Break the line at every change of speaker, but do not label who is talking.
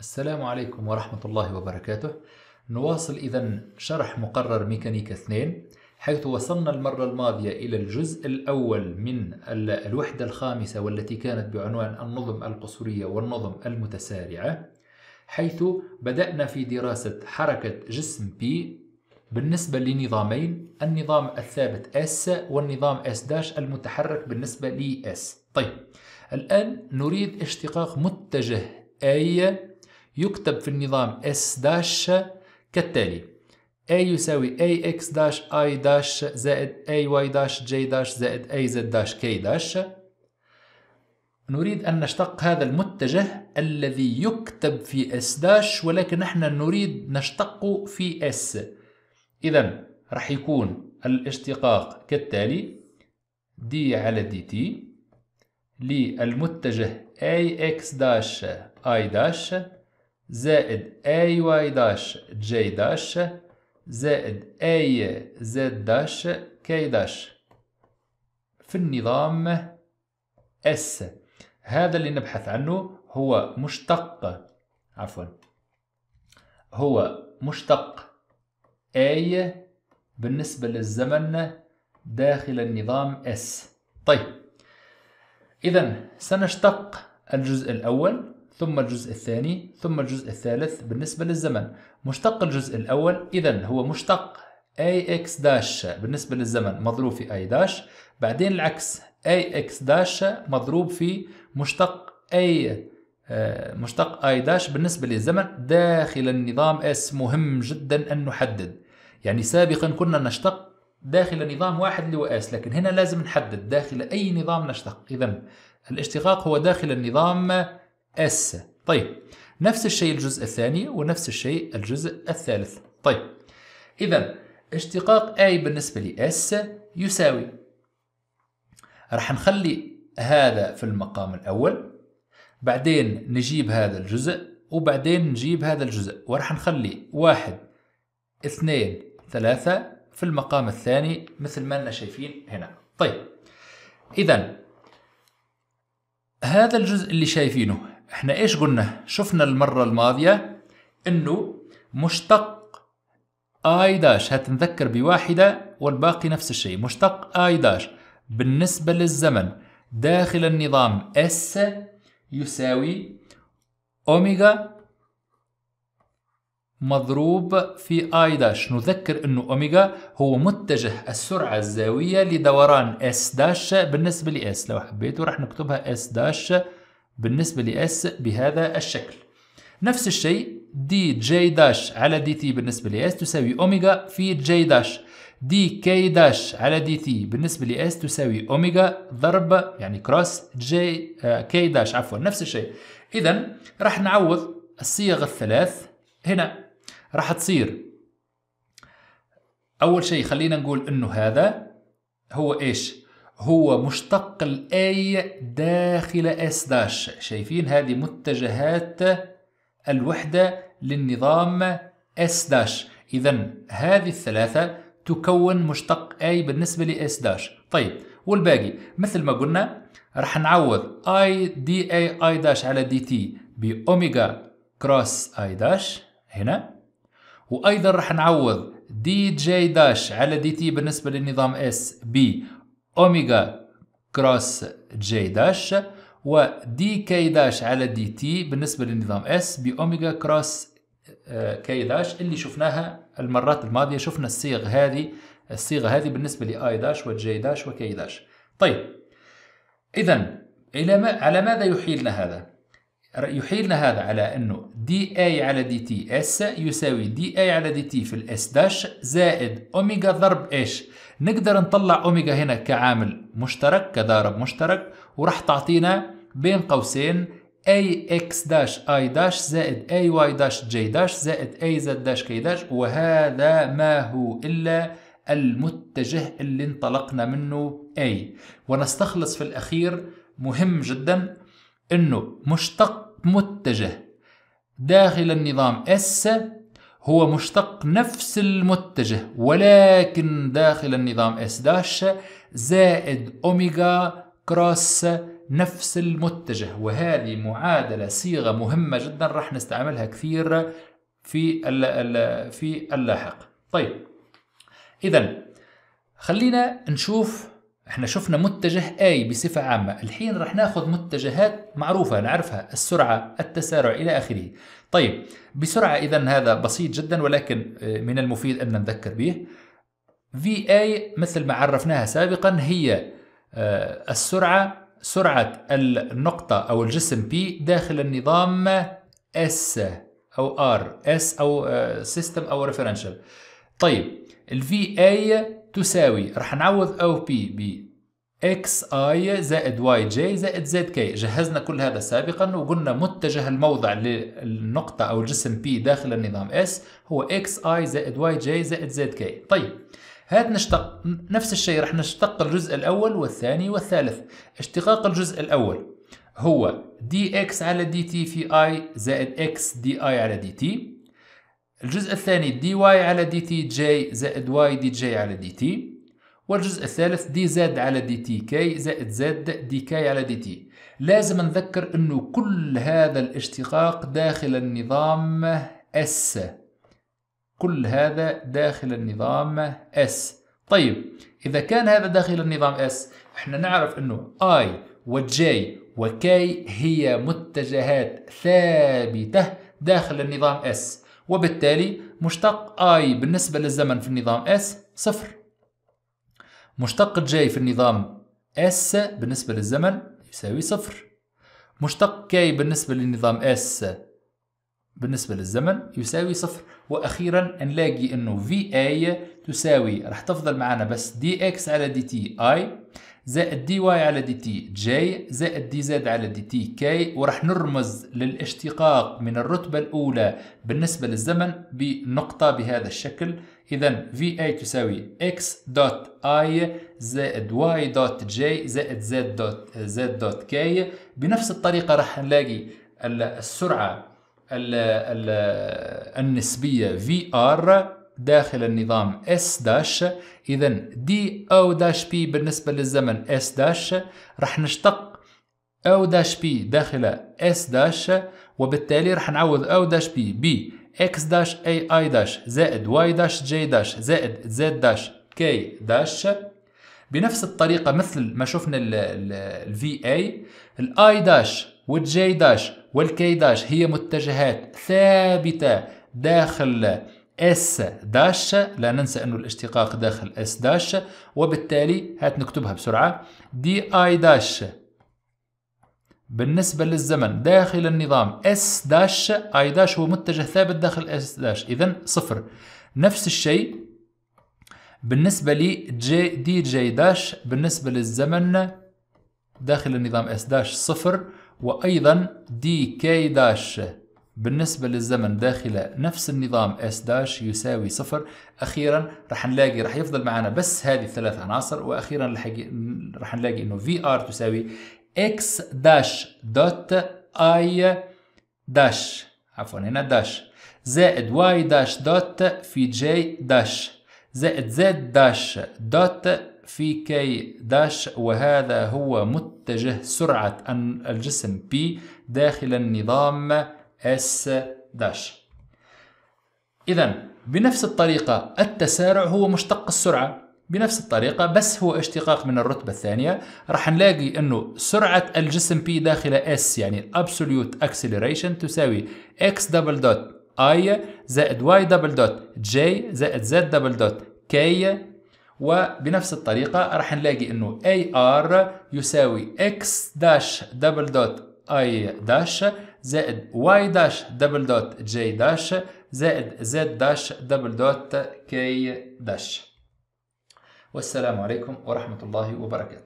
السلام عليكم ورحمة الله وبركاته نواصل إذا شرح مقرر ميكانيكا 2 حيث وصلنا المرة الماضية إلى الجزء الأول من الوحدة الخامسة والتي كانت بعنوان النظم القصرية والنظم المتسارعة حيث بدأنا في دراسة حركة جسم P بالنسبة لنظامين النظام الثابت S والنظام S' المتحرك بالنسبة لي S طيب الآن نريد اشتقاق متجه أي يكتب في النظام S داش كالتالي A يساوي AX داش I داش زائد AY داش J داش زائد AZ داش K داش نريد أن نشتق هذا المتجه الذي يكتب في S داش ولكن نحن نريد نشتقه في S إذا راح يكون الاشتقاق كالتالي D على DT للمتجه AX داش I داش زائد اي واي داش جي داش زائد اي زد داش كي داش في النظام اس هذا اللي نبحث عنه هو مشتق عفوا هو مشتق اي بالنسبة للزمن داخل النظام S طيب إذا سنشتق الجزء الأول ثم الجزء الثاني ثم الجزء الثالث بالنسبة للزمن مشتق الجزء الأول إذا هو مشتق AX داش بالنسبة للزمن مضروب في I داش بعدين العكس AX داش مضروب في مشتق A آه، مشتق I داش بالنسبة للزمن داخل النظام S مهم جدا أن نحدد يعني سابقا كنا نشتق داخل نظام واحد اللي هو S لكن هنا لازم نحدد داخل أي نظام نشتق إذا الاشتقاق هو داخل النظام اس طيب نفس الشيء الجزء الثاني ونفس الشيء الجزء الثالث طيب إذا اشتقاق A بالنسبة لي S يساوي راح نخلي هذا في المقام الأول بعدين نجيب هذا الجزء وبعدين نجيب هذا الجزء وراح نخلي واحد اثنين ثلاثة في المقام الثاني مثل ما انا شايفين هنا طيب إذا هذا الجزء اللي شايفينه احنا ايش قلنا شفنا المرة الماضية انه مشتق اي داش هتنذكر بواحدة والباقي نفس الشيء مشتق اي داش بالنسبة للزمن داخل النظام اس يساوي اوميجا مضروب في اي داش نذكر انه اوميجا هو متجه السرعه الزاويه لدوران اس داش بالنسبه لاس لو حبيتوا راح نكتبها اس داش بالنسبة لإس بهذا الشكل نفس الشيء دي جي داش على دي تي بالنسبة لإس تساوي أوميجا في جي داش دي كي داش على دي تي بالنسبة لإس تساوي أوميجا ضرب يعني كروس جي كي داش عفوا نفس الشيء إذا راح نعوض الصيغ الثلاث هنا راح تصير أول شيء خلينا نقول إنه هذا هو إيش هو مشتق الاي داخل اس داش شايفين هذه متجهات الوحدة للنظام اس داش إذا هذه الثلاثة تكون مشتق اي بالنسبة اس داش طيب والباقي مثل ما قلنا راح نعوض اي دي اي اي داش على دي تي بأوميجا كروس اي داش هنا وأيضا راح نعوض دي جي داش على دي تي بالنسبة للنظام اس بي اوميجا كروس جي داش و دي كي داش على دي تي بالنسبة للنظام اس بأوميجا كروس كي داش اللي شفناها المرات الماضية شفنا الصيغ هذه الصيغة هذه بالنسبة لآي داش وجي داش وكي داش طيب إذا إلى ما على ماذا يحيلنا هذا؟ يحيلنا هذا على أنه دي اي على دي تي اس يساوي دي اي على دي تي في الاس داش زائد أوميجا ضرب إيش نقدر نطلع أوميجا هنا كعامل مشترك كضارب مشترك وراح تعطينا بين قوسين اي اكس داش اي داش زائد اي واي داش جي داش زائد اي زد داش كي داش وهذا ما هو الا المتجه اللي انطلقنا منه اي ونستخلص في الاخير مهم جدا أنه مشتق متجه داخل النظام S هو مشتق نفس المتجه ولكن داخل النظام S داش زائد أوميغا كروس نفس المتجه وهذه معادلة صيغة مهمة جدا راح نستعملها كثير في في اللاحق طيب إذا خلينا نشوف احنا شفنا متجه اي بصفة عامة الحين رح ناخذ متجهات معروفة نعرفها السرعة التسارع إلى آخره طيب بسرعة إذا هذا بسيط جدا ولكن آه، من المفيد أن نذكر به في اي مثل ما عرفناها سابقا هي آه، السرعة سرعة النقطة أو الجسم P داخل النظام S أو R S أو سيستم آه، أو ريفرنشال طيب ال اي تساوي رح نعوض او بي ب اكس اي زائد واي جي زائد زد كي جهزنا كل هذا سابقا وقلنا متجه الموضع للنقطة أو الجسم بي داخل النظام اس هو اكس اي زائد واي جي زائد زد كي طيب هات نشتق نفس الشيء رح نشتق الجزء الأول والثاني والثالث اشتقاق الجزء الأول هو دي اكس على دي تي في اي زائد اكس دي اي على دي تي الجزء الثاني دي واي على دي تي جي زائد واي دي جي على دي تي والجزء الثالث دي زاد على دي تي كي زائد زاد دي كي على دي تي لازم نذكر انه كل هذا الاشتقاق داخل النظام اس كل هذا داخل النظام اس طيب اذا كان هذا داخل النظام اس احنا نعرف انه اي وجي وكي هي متجهات ثابته داخل النظام اس وبالتالي مشتق I بالنسبة للزمن في النظام S صفر مشتق J في النظام S بالنسبة للزمن يساوي صفر مشتق K بالنسبة للنظام S بالنسبة للزمن يساوي صفر وأخيرا نلاقي أنه VA تساوي راح تفضل معنا بس dx على dt i زائد دي واي على دي تي جي زائد دي زاد على دي تي كي وراح نرمز للاشتقاق من الرتبة الأولى بالنسبة للزمن بنقطة بهذا الشكل إذا اي تساوي X دوت I زائد Y دوت J زائد Z دوت Z دوت K بنفس الطريقة راح نلاقي السرعة النسبية في النسبية VR داخل النظام S داش إذا دي أو داش بي بالنسبة للزمن S داش راح نشتق أو داش بي داخل S داش وبالتالي راح نعوض أو داش بي ب X داش أي أي داش زائد Y داش J داش زائد Z داش K داش بنفس الطريقة مثل ما شفنا ال VA I داش J داش والكي داش هي متجهات ثابتة داخل اس داش لا ننسى انه الاشتقاق داخل اس داش وبالتالي هات نكتبها بسرعة دي اي داش بالنسبة للزمن داخل النظام اس داش اي داش هو متجه ثابت داخل اس داش اذا صفر نفس الشيء بالنسبة لي جي دي جي داش بالنسبة للزمن داخل النظام اس داش صفر وأيضا دي كي داش بالنسبة للزمن داخل نفس النظام S داش يساوي صفر أخيرا رح نلاقي رح يفضل معنا بس هذه الثلاث عناصر وأخيرا رح نلاقي إنه VR تساوي X داش دوت I داش عفوا هنا داش زائد Y داش دوت في J داش زائد Z داش دوت في كي داش وهذا هو متجه سرعة الجسم P داخل النظام اس داش إذا بنفس الطريقة التسارع هو مشتق السرعة بنفس الطريقة بس هو اشتقاق من الرتبة الثانية راح نلاقي أنه سرعة الجسم P داخل S يعني Absolute Acceleration تساوي X دبل دوت I زائد Y دبل دوت J زائد Z دبل دوت K وبنفس الطريقة راح نلاقي أنه AR يساوي X داش دبل دوت I داش زائد واي داش دبل دوت جي داش زائد زد داش دبل دوت كي داش والسلام عليكم ورحمة الله وبركاته